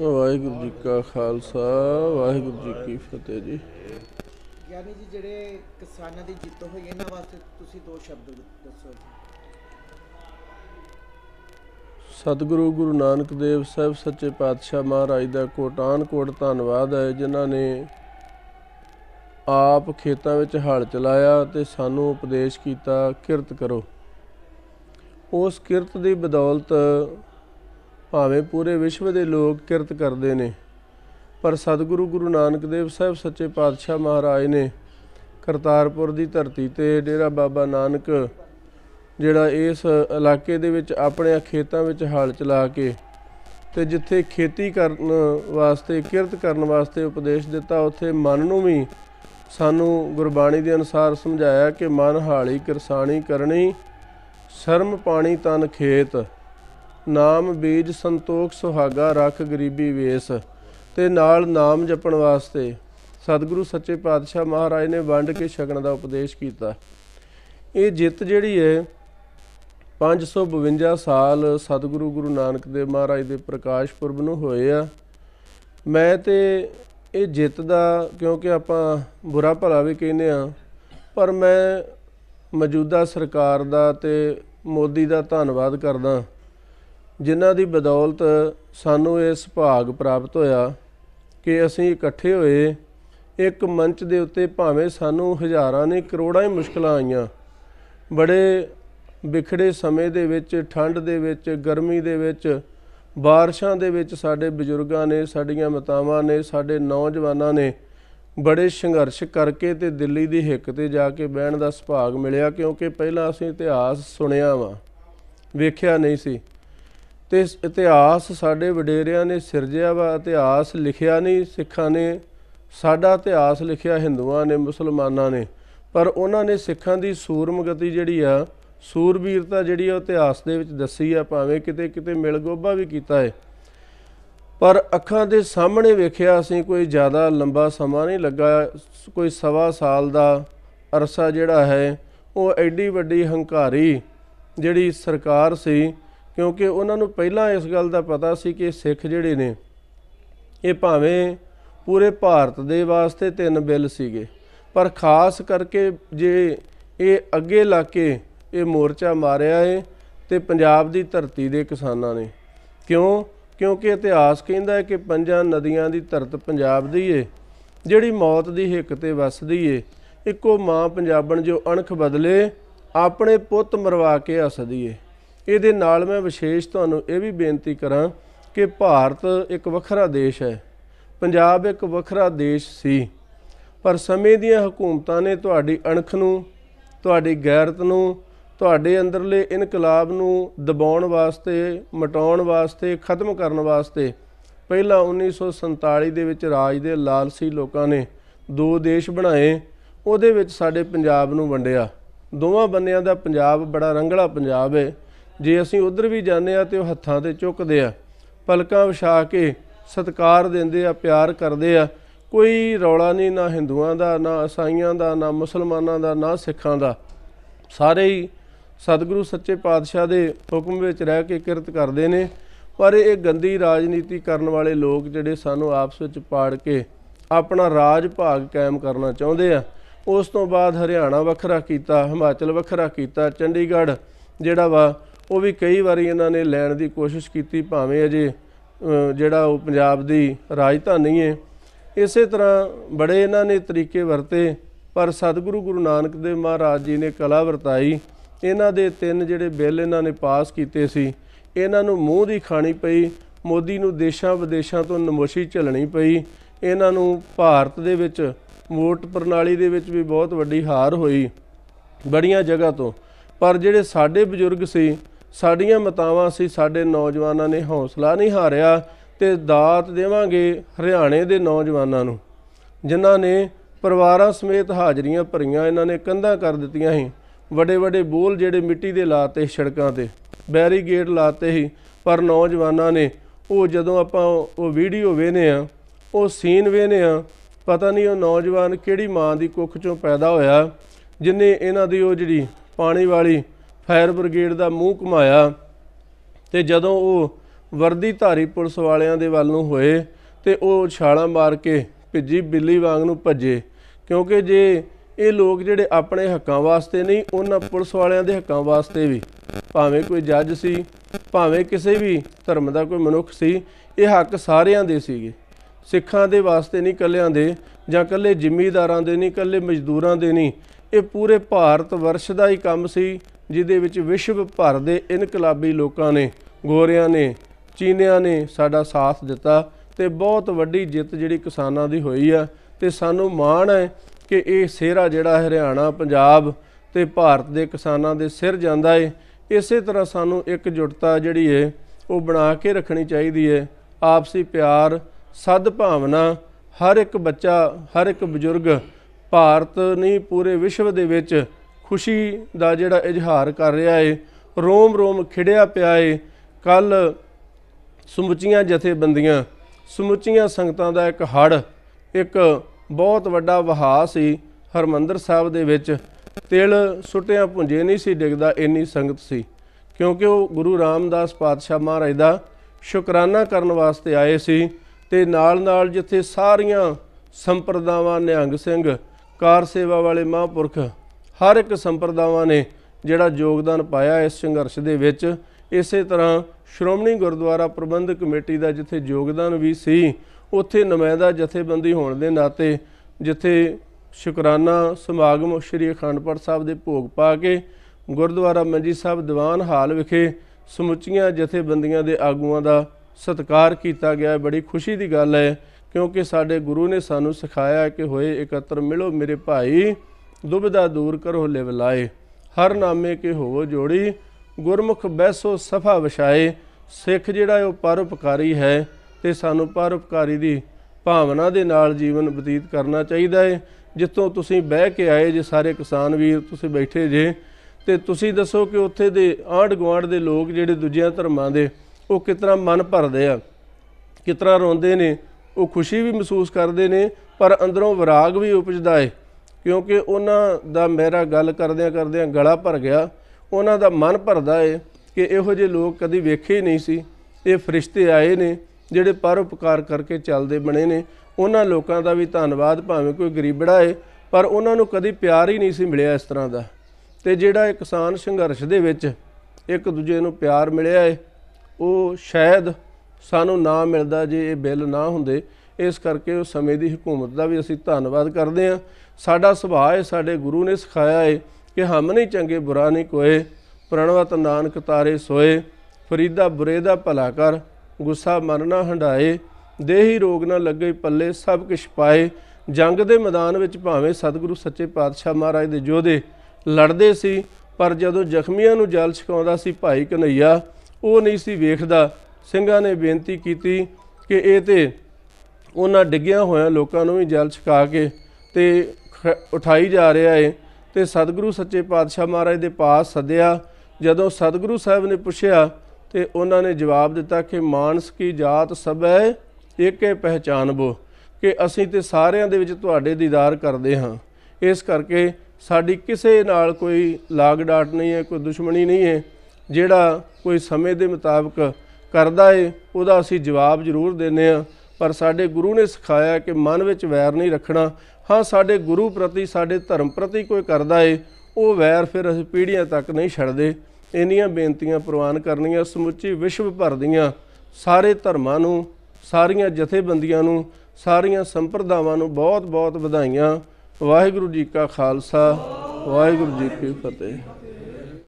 ਵਾਹਿਗੁਰੂ ਜੀ ਕਾ ਖਾਲਸਾ ਵਾਹਿਗੁਰੂ ਜੀ ਕੀ ਫਤਿਹ ਜੀ ਗਿਆਨੀ ਜੀ ਜਿਹੜੇ ਕਿਸਾਨਾਂ ਦੀ ਜਿੱਤ ਹੋਈ ਇਹਨਾਂ ਵਾਸਤੇ ਤੁਸੀਂ ਦੋ ਸ਼ਬਦ ਦੱਸੋ ਸਤਿਗੁਰੂ ਗੁਰੂ ਨਾਨਕ ਦੇਵ ਸਾਹਿਬ ਸੱਚੇ ਪਾਤਸ਼ਾਹ ਮਹਾਰਾਜ ਦਾ ਕੋਟਾਨ ਕੋਟ ਧੰਨਵਾਦ ਹੈ ਜਿਨ੍ਹਾਂ ਨੇ ਆਪ ਖੇਤਾਂ ਵਿੱਚ ਹਲ ਚਲਾਇਆ ਤੇ ਸਾਨੂੰ ਉਪਦੇਸ਼ ਕੀਤਾ ਕਿਰਤ ਕਰੋ ਉਸ ਕਿਰਤ ਦੀ ਬਦੌਲਤ ਭਾਵੇਂ ਪੂਰੇ ਵਿਸ਼ਵ ਦੇ ਲੋਕ ਕਿਰਤ ਕਰਦੇ ਨੇ ਪਰ ਸਤਿਗੁਰੂ ਗੁਰੂ ਨਾਨਕ ਦੇਵ ਸਾਹਿਬ ਸੱਚੇ ਪਾਤਸ਼ਾਹ ਮਹਾਰਾਜ ਨੇ ਕਰਤਾਰਪੁਰ ਦੀ ਧਰਤੀ ਤੇ ਡੇਰਾ ਬਾਬਾ ਨਾਨਕ ਜਿਹੜਾ ਇਸ ਇਲਾਕੇ ਦੇ ਵਿੱਚ ਆਪਣੇ ਖੇਤਾਂ ਵਿੱਚ ਹਲ ਚਲਾ ਕੇ ਤੇ ਜਿੱਥੇ ਖੇਤੀ ਕਰਨ ਵਾਸਤੇ ਕਿਰਤ ਕਰਨ ਵਾਸਤੇ ਉਪਦੇਸ਼ ਦਿੱਤਾ ਉੱਥੇ ਮਨ ਨੂੰ ਵੀ ਸਾਨੂੰ ਗੁਰਬਾਣੀ ਦੇ ਅਨੁਸਾਰ ਸਮਝਾਇਆ ਕਿ ਮਨ ਹਾਲੀ ਕਿਰਸਾਣੀ ਕਰਨੀ ਸ਼ਰਮ ਪਾਣੀ ਤਨ ਖੇਤ ਨਾਮ ਬੀਜ ਸੰਤੋਖ ਸੁਹਾਗਾ ਰੱਖ ਗਰੀਬੀ ਵੇਸ ਤੇ ਨਾਲ ਨਾਮ ਜਪਣ ਵਾਸਤੇ ਸਤਿਗੁਰੂ ਸੱਚੇ ਪਾਤਸ਼ਾਹ ਮਹਾਰਾਜ ਨੇ ਵੰਡ ਕੇ ਛਕਣ ਦਾ ਉਪਦੇਸ਼ ਕੀਤਾ ਇਹ ਜਿੱਤ ਜਿਹੜੀ ਹੈ 552 ਸਾਲ ਸਤਿਗੁਰੂ ਗੁਰੂ ਨਾਨਕ ਦੇਵ ਮਹਾਰਾਜ ਦੇ ਪ੍ਰਕਾਸ਼ ਪੁਰਬ ਨੂੰ ਹੋਏ ਆ ਮੈਂ ਤੇ ਇਹ ਜਿੱਤ ਦਾ ਕਿਉਂਕਿ ਆਪਾਂ ਬੁਰਾ ਭਲਾ ਵੀ ਕਹਿੰਦੇ ਆ ਪਰ ਮੈਂ ਮੌਜੂਦਾ ਸਰਕਾਰ ਦਾ ਤੇ ਮੋਦੀ ਦਾ ਧੰਨਵਾਦ ਕਰਦਾ ਜਿਨ੍ਹਾਂ ਦੀ ਬਦੌਲਤ ਸਾਨੂੰ ਇਸ ਭਾਗ ਪ੍ਰਾਪਤ ਹੋਇਆ ਕਿ ਅਸੀਂ ਇਕੱਠੇ ਹੋਏ ਇੱਕ ਮੰਚ ਦੇ ਉੱਤੇ ਭਾਵੇਂ ਸਾਨੂੰ ਹਜ਼ਾਰਾਂ ਨੇ ਕਰੋੜਾਂ ਹੀ ਮੁਸ਼ਕਲਾਂ ਆਈਆਂ ਬੜੇ ਵਿਖੜੇ ਸਮੇਂ ਦੇ ਵਿੱਚ ਠੰਡ ਦੇ ਵਿੱਚ ਗਰਮੀ ਦੇ ਵਿੱਚ ਬਾਰਿਸ਼ਾਂ ਦੇ ਵਿੱਚ ਸਾਡੇ ਬਜ਼ੁਰਗਾਂ ਨੇ ਸਾਡੀਆਂ ਮਾਤਾਵਾਂ ਨੇ ਸਾਡੇ ਨੌਜਵਾਨਾਂ ਨੇ ਬੜੇ ਸੰਘਰਸ਼ ਕਰਕੇ ਤੇ ਦਿੱਲੀ ਦੀ ਹਿੱਕ ਤੇ ਜਾ ਕੇ ਬਹਿਣ ਦਾ ਸੁਭਾਗ ਮਿਲਿਆ ਕਿਉਂਕਿ ਪਹਿਲਾਂ ਅਸੀਂ ਇਤਿਹਾਸ ਸੁਣਿਆ ਵਾ ਵੇਖਿਆ ਨਹੀਂ ਸੀ ਤੇ ਇਤਿਹਾਸ ਸਾਡੇ ਵਡੇਰਿਆਂ ਨੇ ਸਿਰਜਿਆ ਵਾ ਇਤਿਹਾਸ ਲਿਖਿਆ ਨਹੀਂ ਸਿੱਖਾਂ ਨੇ ਸਾਡਾ ਇਤਿਹਾਸ ਲਿਖਿਆ ਹਿੰਦੂਆਂ ਨੇ ਮੁਸਲਮਾਨਾਂ ਨੇ ਪਰ ਉਹਨਾਂ ਨੇ ਸਿੱਖਾਂ ਦੀ ਸੂਰਮਗਤੀ ਜਿਹੜੀ ਆ ਸੂਰਬੀਰਤਾ ਜਿਹੜੀ ਆ ਇਤਿਹਾਸ ਦੇ ਵਿੱਚ ਦੱਸੀ ਆ ਭਾਵੇਂ ਕਿਤੇ ਕਿਤੇ ਮਿਲ ਗੋਬਾ ਵੀ ਕੀਤਾ ਹੈ ਪਰ ਅੱਖਾਂ ਦੇ ਸਾਹਮਣੇ ਵੇਖਿਆ ਅਸੀਂ ਕੋਈ ਜ਼ਿਆਦਾ ਲੰਬਾ ਸਮਾਂ ਨਹੀਂ ਲੱਗਾ ਕੋਈ ਸਵਾ ਸਾਲ ਦਾ ਅਰਸਾ ਜਿਹੜਾ ਹੈ ਉਹ ਐਡੀ ਵੱਡੀ ਹੰਕਾਰੀ ਜਿਹੜੀ ਸਰਕਾਰ ਸੀ ਕਿਉਂਕਿ ਉਹਨਾਂ ਨੂੰ ਪਹਿਲਾਂ ਇਸ ਗੱਲ ਦਾ ਪਤਾ ਸੀ ਕਿ ਸਿੱਖ ਜਿਹੜੇ ਨੇ ਇਹ ਭਾਵੇਂ ਪੂਰੇ ਭਾਰਤ ਦੇ ਵਾਸਤੇ ਤਿੰਨ ਬਿੱਲ ਸੀਗੇ ਪਰ ਖਾਸ ਕਰਕੇ ਜੇ ਇਹ ਅੱਗੇ ਲਾ ਕੇ ਇਹ ਮੋਰਚਾ ਮਾਰਿਆ ਏ ਤੇ ਪੰਜਾਬ ਦੀ ਧਰਤੀ ਦੇ ਕਿਸਾਨਾਂ ਨੇ ਕਿਉਂ ਕਿਉਂਕਿ ਇਤਿਹਾਸ ਕਹਿੰਦਾ ਹੈ ਕਿ ਪੰਜਾਂ ਨਦੀਆਂ ਦੀ ਧਰਤ ਪੰਜਾਬ ਦੀ ਏ ਜਿਹੜੀ ਮੌਤ ਦੀ ਹਿੱਕ ਤੇ ਵਸਦੀ ਏ ਇੱਕੋ ਮਾਂ ਪੰਜਾਬਣ ਜੋ ਅਣਖ ਬਦਲੇ ਆਪਣੇ ਪੁੱਤ ਮਰਵਾ ਕੇ ਹੱਸਦੀ ਏ ਇਹਦੇ ਨਾਲ ਮੈਂ ਵਿਸ਼ੇਸ਼ ਤੁਹਾਨੂੰ ਇਹ ਵੀ ਬੇਨਤੀ ਕਰਾਂ ਕਿ ਭਾਰਤ ਇੱਕ ਵੱਖਰਾ ਦੇਸ਼ ਹੈ ਪੰਜਾਬ ਇੱਕ ਵੱਖਰਾ ਦੇਸ਼ ਸੀ ਪਰ ਸਮੇਂ ਦੀਆਂ ਹਕੂਮਤਾਂ ਨੇ ਤੁਹਾਡੀ ਅਣਖ ਨੂੰ ਤੁਹਾਡੀ ਗੈਰਤ ਨੂੰ ਤੁਹਾਡੇ ਅੰਦਰਲੇ ਇਨਕਲਾਬ ਨੂੰ ਦਬਾਉਣ ਵਾਸਤੇ ਮਟਾਉਣ ਵਾਸਤੇ ਖਤਮ ਕਰਨ ਵਾਸਤੇ ਪਹਿਲਾਂ 1947 ਦੇ ਵਿੱਚ ਰਾਜ ਦੇ ਲਾਲਸੀ ਲੋਕਾਂ ਨੇ ਦੋ ਦੇਸ਼ ਬਣਾਏ ਉਹਦੇ ਵਿੱਚ ਸਾਡੇ ਪੰਜਾਬ ਨੂੰ ਵੰਡਿਆ ਦੋਵਾਂ ਬੰਨਿਆਂ ਦਾ ਪੰਜਾਬ ਬੜਾ ਰੰਗਲਾ ਪੰਜਾਬ ਹੈ ਜੇ ਅਸੀਂ ਉਧਰ ਵੀ ਜਾਂਦੇ ਆ ਤੇ ਉਹ ਹੱਥਾਂ ਤੇ ਚੁੱਕਦੇ ਆ ਪਲਕਾਂ ਵਿਛਾ ਕੇ ਸਤਕਾਰ ਦਿੰਦੇ ਆ ਪਿਆਰ ਕਰਦੇ ਆ ਕੋਈ ਰੌਲਾ ਨਹੀਂ ਨਾ ਹਿੰਦੂਆਂ ਦਾ ਨਾ ਇਸਾਈਆਂ ਦਾ ਨਾ ਮੁਸਲਮਾਨਾਂ ਦਾ ਨਾ ਸਿੱਖਾਂ ਦਾ ਸਾਰੇ ਹੀ ਸਤਿਗੁਰੂ ਸੱਚੇ ਪਾਤਸ਼ਾਹ ਦੇ ਹੁਕਮ ਵਿੱਚ ਰਹਿ ਕੇ ਕਿਰਤ ਕਰਦੇ ਨੇ ਪਰ ਇਹ ਗੰਦੀ ਰਾਜਨੀਤੀ ਕਰਨ ਵਾਲੇ ਲੋਕ ਜਿਹੜੇ ਸਾਨੂੰ ਆਪਸ ਵਿੱਚ ਪਾੜ ਕੇ ਆਪਣਾ ਰਾਜ ਭਾਗ ਕਾਇਮ ਕਰਨਾ ਚਾਹੁੰਦੇ ਆ ਉਸ ਤੋਂ ਬਾਅਦ ਹਰਿਆਣਾ ਵੱਖਰਾ ਕੀਤਾ ਹਿਮਾਚਲ ਵੱਖਰਾ ਕੀਤਾ ਚੰਡੀਗੜ੍ਹ ਜਿਹੜਾ ਵਾ ਉਹ ਵੀ ਕਈ ਵਾਰੀ ਇਹਨਾਂ ਨੇ ਲੈਣ ਦੀ ਕੋਸ਼ਿਸ਼ ਕੀਤੀ ਭਾਵੇਂ ਅਜੇ ਜਿਹੜਾ ਉਹ ਪੰਜਾਬ ਦੀ ਰਾਜਧਾਨੀ ਹੈ ਇਸੇ ਤਰ੍ਹਾਂ ਬੜੇ ਇਹਨਾਂ ਨੇ ਤਰੀਕੇ ਵਰਤੇ ਪਰ ਸਤਿਗੁਰੂ ਗੁਰੂ ਨਾਨਕ ਦੇਵ ਮਹਾਰਾਜ ਜੀ ਨੇ ਕਲਾ ਵਰਤਾਈ ਇਹਨਾਂ ਦੇ ਤਿੰਨ ਜਿਹੜੇ ਬਿੱਲ ਇਹਨਾਂ ਨੇ ਪਾਸ ਕੀਤੇ ਸੀ ਇਹਨਾਂ ਨੂੰ ਮੂੰਹ ਦੀ ਖਾਣੀ ਪਈ ਮੋਦੀ ਨੂੰ ਦੇਸ਼ਾਂ ਵਿਦੇਸ਼ਾਂ ਤੋਂ ਨਮੋਸ਼ੀ ਝਲਣੀ ਪਈ ਇਹਨਾਂ ਨੂੰ ਭਾਰਤ ਦੇ ਵਿੱਚ ਵੋਟ ਪ੍ਰਣਾਲੀ ਦੇ ਵਿੱਚ ਵੀ ਬਹੁਤ ਵੱਡੀ ਹਾਰ ਹੋਈ ਬੜੀਆਂ ਜਗ੍ਹਾ ਤੋਂ ਪਰ ਜਿਹੜੇ ਸਾਡੇ ਬਜ਼ੁਰਗ ਸੀ ਸਾਡੀਆਂ ਮਤਾਵਾਂ ਸੀ ਸਾਡੇ ਨੌਜਵਾਨਾਂ ਨੇ ਹੌਸਲਾ ਨਹੀਂ ਹਾਰਿਆ ਤੇ ਦਾਤ ਦੇਵਾਂਗੇ ਹਰਿਆਣੇ ਦੇ ਨੌਜਵਾਨਾਂ ਨੂੰ ਜਿਨ੍ਹਾਂ ਨੇ ਪਰਿਵਾਰਾਂ ਸਮੇਤ ਹਾਜ਼ਰੀਆਂ ਭਰੀਆਂ ਇਹਨਾਂ ਨੇ ਕੰਧਾਂ ਕਰ ਦਿੱਤੀਆਂ ਸੀ ਵੱਡੇ ਵੱਡੇ ਬੋਲ ਜਿਹੜੇ ਮਿੱਟੀ ਦੇ ਲਾਤੇ ਸੜਕਾਂ ਤੇ ਬੈਰੀਗੇਡ ਲਾਤੇ ਸੀ ਪਰ ਨੌਜਵਾਨਾਂ ਨੇ ਉਹ ਜਦੋਂ ਆਪਾਂ ਉਹ ਵੀਡੀਓ ਵੇਨੇ ਆ ਉਹ ਸੀਨ ਵੇਨੇ ਆ ਪਤਾ ਨਹੀਂ ਉਹ ਨੌਜਵਾਨ ਕਿਹੜੀ ਮਾਂ ਦੀ ਕੁੱਖ ਚੋਂ ਪੈਦਾ ਹੋਇਆ ਜਿਨੇ ਇਹਨਾਂ ਦੀ ਉਹ ਜਿਹੜੀ ਪਾਣੀ ਵਾਲੀ ਫਾਇਰ ਬ੍ਰਿਗੇਡ ਦਾ ਮੂੰਹ ਘੁਮਾਇਆ ਤੇ ਜਦੋਂ ਉਹ ਵਰਦੀ ਧਾਰੀ ਪੁਲਿਸ ਵਾਲਿਆਂ ਦੇ ਵੱਲ ਨੂੰ ਹੋਏ ਤੇ ਉਹ ਛਾਲਾਂ ਮਾਰ ਕੇ ਭਿੱਜੀ ਬਿੱਲੀ ਵਾਂਗ ਨੂੰ ਭੱਜੇ ਕਿਉਂਕਿ ਜੇ ਇਹ ਲੋਕ ਜਿਹੜੇ ਆਪਣੇ ਹੱਕਾਂ ਵਾਸਤੇ ਨਹੀਂ ਉਹਨਾਂ ਪੁਲਿਸ ਵਾਲਿਆਂ ਦੇ ਹੱਕਾਂ ਵਾਸਤੇ ਵੀ ਭਾਵੇਂ ਕੋਈ ਜੱਜ ਸੀ ਭਾਵੇਂ ਕਿਸੇ ਵੀ ਧਰਮ ਦਾ ਕੋਈ ਮਨੁੱਖ ਸੀ ਇਹ ਹੱਕ ਸਾਰਿਆਂ ਦੇ ਸੀਗੇ ਸਿੱਖਾਂ ਦੇ ਵਾਸਤੇ ਨਹੀਂ ਕੱਲਿਆਂ ਦੇ ਜਾਂ ਕੱਲੇ ਜ਼ਿੰਮੇਦਾਰਾਂ ਦੇ ਨਹੀਂ ਕੱਲੇ ਮਜ਼ਦੂਰਾਂ ਦੇ ਨਹੀਂ ਇਹ ਪੂਰੇ ਭਾਰਤ ਵਰਸ਼ ਦਾ ਹੀ ਕੰਮ ਸੀ ਜਿਹਦੇ ਵਿੱਚ ਵਿਸ਼ਵ ਭਰ ਦੇ ਇਨਕਲਾਬੀ ਲੋਕਾਂ ਨੇ ਗੋਰਿਆਂ ਨੇ ਚੀਨਿਆਂ ਨੇ ਸਾਡਾ ਸਾਥ ਦਿੱਤਾ ਤੇ ਬਹੁਤ ਵੱਡੀ ਜਿੱਤ ਜਿਹੜੀ ਕਿਸਾਨਾਂ ਦੀ ਹੋਈ ਆ ਤੇ ਸਾਨੂੰ ਮਾਣ ਹੈ ਕਿ ਇਹ ਸੇਰਾ ਜਿਹੜਾ ਹਰਿਆਣਾ ਪੰਜਾਬ ਤੇ ਭਾਰਤ ਦੇ ਕਿਸਾਨਾਂ ਦੇ ਸਿਰ ਜਾਂਦਾ ਏ ਇਸੇ ਤਰ੍ਹਾਂ ਸਾਨੂੰ ਇੱਕ ਜੁਟਤਾ ਜਿਹੜੀ ਏ ਉਹ ਬਣਾ ਕੇ ਰੱਖਣੀ ਚਾਹੀਦੀ ਏ ਆਪਸੀ ਪਿਆਰ ਸਦ ਭਾਵਨਾ ਹਰ ਇੱਕ ਬੱਚਾ ਹਰ ਇੱਕ ਬਜ਼ੁਰਗ ਭਾਰਤ ਨਹੀਂ ਪੂਰੇ ਵਿਸ਼ਵ ਦੇ ਵਿੱਚ ਖੁਸ਼ੀ ਦਾ ਜਿਹੜਾ ਇਜ਼ਹਾਰ ਕਰ ਰਿਹਾ ਏ ਰੋਮ ਰੋਮ ਖਿੜਿਆ ਪਿਆ ਏ ਕੱਲ ਸਮੁੱਚੀਆਂ ਜਥੇਬੰਦੀਆਂ ਸਮੁੱਚੀਆਂ ਸੰਗਤਾਂ ਦਾ ਇੱਕ ਹੜ ਇੱਕ ਬਹੁਤ ਵੱਡਾ ਵਹਾਅ ਸੀ ਹਰਮੰਦਰ ਸਾਹਿਬ ਦੇ ਵਿੱਚ ਤਿਲ ਸੁੱਟਿਆਂ ਪੁੰਜੇ ਨਹੀਂ ਸੀ ਡਿੱਗਦਾ ਇੰਨੀ ਸੰਗਤ ਸੀ ਕਿਉਂਕਿ ਉਹ ਗੁਰੂ ਰਾਮਦਾਸ ਪਾਤਸ਼ਾਹ ਮਹਾਰਾਜ ਦਾ ਸ਼ੁਕਰਾਨਾ ਕਰਨ ਵਾਸਤੇ ਆਏ ਸੀ ਤੇ ਨਾਲ ਨਾਲ ਜਿੱਥੇ ਸਾਰੀਆਂ ਸੰਪਰਦਾਵਾਂ ਨਿਹੰਗ ਸਿੰਘ ਕਾਰ ਸੇਵਾ ਵਾਲੇ ਮਹਾਂਪੁਰਖ ਹਰ ਇੱਕ ਸੰਪਰਦਾਵਾਂ ਨੇ ਜਿਹੜਾ ਯੋਗਦਾਨ ਪਾਇਆ ਇਸ ਸੰਘਰਸ਼ ਦੇ ਵਿੱਚ ਇਸੇ ਤਰ੍ਹਾਂ ਸ਼੍ਰੋਮਣੀ ਗੁਰਦੁਆਰਾ ਪ੍ਰਬੰਧਕ ਕਮੇਟੀ ਦਾ ਜਿੱਥੇ ਯੋਗਦਾਨ ਵੀ ਸੀ ਉੱਥੇ ਨਮਾਇੰਦਾ ਜਥੇਬੰਦੀ ਹੋਣ ਦੇ ਨਾਤੇ ਜਿੱਥੇ ਸ਼ੁਕਰਾਨਾ ਸਮਾਗਮ ਸ੍ਰੀ ਅਖੰਡਪੁਰ ਸਾਹਿਬ ਦੇ ਭੋਗ ਪਾ ਕੇ ਗੁਰਦੁਆਰਾ ਮੰਜੀ ਸਾਹਿਬ ਦੀਵਾਨ ਹਾਲ ਵਿਖੇ ਸਮੁੱਚੀਆਂ ਜਥੇਬੰਦੀਆਂ ਦੇ ਆਗੂਆਂ ਦਾ ਸਤਿਕਾਰ ਕੀਤਾ ਗਿਆ ਬੜੀ ਖੁਸ਼ੀ ਦੀ ਗੱਲ ਹੈ ਕਿਉਂਕਿ ਸਾਡੇ ਗੁਰੂ ਨੇ ਸਾਨੂੰ ਸਿਖਾਇਆ ਕਿ ਹੋਏ ਇਕੱਤਰ ਮਿਲੋ ਮੇਰੇ ਭਾਈ ਦੁਬਿਧਾ ਦੂਰ ਕਰੋ ਲਿਵ ਲਾਏ ਹਰ ਨਾਮੇ ਕੇ ਹੋਵੋ ਜੋੜੀ ਗੁਰਮੁਖ ਬੈਸੋ ਸਫਾ ਵਿਛਾਏ ਸਿੱਖ ਜਿਹੜਾ ਉਹ ਪਰਉਪਕਾਰੀ ਹੈ ਤੇ ਸਾਨੂੰ ਪਰਉਪਕਾਰੀ ਦੀ ਭਾਵਨਾ ਦੇ ਨਾਲ ਜੀਵਨ ਬਤੀਤ ਕਰਨਾ ਚਾਹੀਦਾ ਹੈ ਜਿੱਥੋਂ ਤੁਸੀਂ ਬਹਿ ਕੇ ਆਏ ਜੇ ਸਾਰੇ ਕਿਸਾਨ ਵੀਰ ਤੁਸੀਂ ਬੈਠੇ ਜੇ ਤੇ ਤੁਸੀਂ ਦੱਸੋ ਕਿ ਉੱਥੇ ਦੇ ਆਂਢ ਗੁਆਂਢ ਦੇ ਲੋਕ ਜਿਹੜੇ ਦੂਜਿਆਂ ਧਰਮਾਂ ਦੇ ਉਹ ਕਿਤਨਾ ਮਨ ਭਰਦੇ ਆ ਕਿਤਨਾ ਰੋਂਦੇ ਨੇ ਉਹ ਖੁਸ਼ੀ ਵੀ ਮਹਿਸੂਸ ਕਰਦੇ ਨੇ ਪਰ ਅੰਦਰੋਂ ਵਿਰਾਗ ਵੀ ਉਪਜਦਾ ਹੈ ਕਿਉਂਕਿ ਉਹਨਾਂ ਦਾ ਮੇਰਾ ਗੱਲ ਕਰਦਿਆਂ ਕਰਦਿਆਂ ਗਲਾ ਭਰ ਗਿਆ ਉਹਨਾਂ ਦਾ ਮਨ ਭਰਦਾ ਏ ਕਿ ਇਹੋ ਜਿਹੇ ਲੋਕ ਕਦੀ ਵੇਖੇ ਹੀ ਨਹੀਂ ਸੀ ਇਹ ਫਰਿਸ਼ਤੇ ਆਏ ਨੇ ਜਿਹੜੇ ਪਰਉਪਕਾਰ ਕਰਕੇ ਚੱਲਦੇ ਬਣੇ ਨੇ ਉਹਨਾਂ ਲੋਕਾਂ ਦਾ ਵੀ ਧੰਨਵਾਦ ਭਾਵੇਂ ਕੋਈ ਗਰੀਬੜਾ ਏ ਪਰ ਉਹਨਾਂ ਨੂੰ ਕਦੀ ਪਿਆਰ ਹੀ ਨਹੀਂ ਸੀ ਮਿਲਿਆ ਇਸ ਤਰ੍ਹਾਂ ਦਾ ਤੇ ਜਿਹੜਾ ਇਹ ਕਿਸਾਨ ਸੰਘਰਸ਼ ਦੇ ਵਿੱਚ ਇੱਕ ਦੂਜੇ ਨੂੰ ਪਿਆਰ ਮਿਲਿਆ ਏ ਉਹ ਸ਼ਾਇਦ ਸਾਨੂੰ ਨਾ ਮਿਲਦਾ ਜੇ ਇਹ ਬਿੱਲ ਨਾ ਹੁੰਦੇ ਇਸ ਕਰਕੇ ਉਸ ਸਮੇਂ ਦੀ ਹਕੂਮਤ ਦਾ ਵੀ ਅਸੀਂ ਧੰਨਵਾਦ ਕਰਦੇ ਹਾਂ ਸਾਡਾ ਸੁਭਾਅ ਹੈ ਸਾਡੇ ਗੁਰੂ ਨੇ ਸਿਖਾਇਆ ਹੈ ਕਿ ਹਮ ਨਹੀਂ ਚੰਗੇ ਬੁਰਾ ਨਹੀਂ ਕੋਏ ਪ੍ਰਣਵਤ ਨਾਨਕ ਤਾਰੇ ਸੋਏ ਫਰੀਦਾ ਬੁਰੇ ਦਾ ਭਲਾ ਕਰ ਗੁੱਸਾ ਮਨ ਨਾ ਹੰਡਾਏ ਦੇਹੀ ਰੋਗ ਨਾ ਲੱਗੇ ਪੱਲੇ ਸਭ ਕੁਛ ਪਾਏ ਜੰਗ ਦੇ ਮੈਦਾਨ ਵਿੱਚ ਭਾਵੇਂ ਸਤਿਗੁਰੂ ਸੱਚੇ ਪਾਤਸ਼ਾਹ ਮਹਾਰਾਜ ਦੇ ਜੋਧੇ ਲੜਦੇ ਸੀ ਪਰ ਜਦੋਂ ਜ਼ਖਮੀਆਂ ਨੂੰ ਜਲ ਛਕਾਉਂਦਾ ਸੀ ਭਾਈ ਕਨਈਆ ਉਹ ਨਹੀਂ ਸੀ ਵੇਖਦਾ ਸਿੰਘਾਂ ਨੇ ਬੇਨਤੀ ਕੀਤੀ ਕਿ ਇਹ ਤੇ ਉਹਨਾਂ ਡਿੱਗਿਆਂ ਹੋਇਆਂ ਲੋਕਾਂ ਨੂੰ ਵੀ ਜਲ ਛਕਾ ਕੇ ਤੇ ਉਠਾਈ ਜਾ ਰਿਹਾ ਏ ਤੇ ਸਤਿਗੁਰੂ ਸੱਚੇ ਪਾਤਸ਼ਾਹ ਮਹਾਰਾਜ ਦੇ ਪਾਸ ਸੱਦਿਆ ਜਦੋਂ ਸਤਿਗੁਰੂ ਸਾਹਿਬ ਨੇ ਪੁੱਛਿਆ ਤੇ ਉਹਨਾਂ ਨੇ ਜਵਾਬ ਦਿੱਤਾ ਕਿ ਮਾਨਸ ਕੀ ਜਾਤ ਸਭੈ ਏਕੇ ਪਹਿਚਾਨਬੋ ਕਿ ਅਸੀਂ ਤੇ ਸਾਰਿਆਂ ਦੇ ਵਿੱਚ ਤੁਹਾਡੇ ਦੀਦਾਰ ਕਰਦੇ ਹਾਂ ਇਸ ਕਰਕੇ ਸਾਡੀ ਕਿਸੇ ਨਾਲ ਕੋਈ ਲਾਗ ਡਾਟ ਨਹੀਂ ਹੈ ਕੋਈ ਦੁਸ਼ਮਣੀ ਨਹੀਂ ਹੈ ਜਿਹੜਾ ਕੋਈ ਸਮੇਂ ਦੇ ਮੁਤਾਬਕ ਕਰਦਾ ਏ ਉਹਦਾ ਅਸੀਂ ਜਵਾਬ ਜ਼ਰੂਰ ਦਿੰਨੇ ਆ ਪਰ ਸਾਡੇ ਗੁਰੂ ਨੇ ਸਿਖਾਇਆ ਕਿ ਮਨ ਵਿੱਚ ਵੈਰ ਨਹੀਂ ਰੱਖਣਾ ਹਾਂ ਸਾਡੇ ਗੁਰੂ ਪ੍ਰਤੀ ਸਾਡੇ ਧਰਮ ਪ੍ਰਤੀ ਕੋਈ ਕਰਦਾ ਏ ਉਹ ਵੈਰ ਫਿਰ ਅਸੀਂ ਪੀੜ੍ਹੀਆਂ ਤੱਕ ਨਹੀਂ ਛੱਡਦੇ ਇੰਨੀਆਂ ਬੇਨਤੀਆਂ ਪ੍ਰਵਾਨ ਕਰਨੀਆਂ ਸਮੁੱਚੀ ਵਿਸ਼ਵ ਭਰ ਦੀਆਂ ਸਾਰੇ ਧਰਮਾਂ ਨੂੰ ਸਾਰੀਆਂ ਜਥੇਬੰਦੀਆਂ ਨੂੰ ਸਾਰੀਆਂ ਸੰਪਰਦਾਵਾਂ ਨੂੰ ਬਹੁਤ ਬਹੁਤ ਵਧਾਈਆਂ ਵਾਹਿਗੁਰੂ ਜੀ ਕਾ ਖਾਲਸਾ ਵਾਹਿਗੁਰੂ ਜੀ ਕੀ ਫਤਿਹ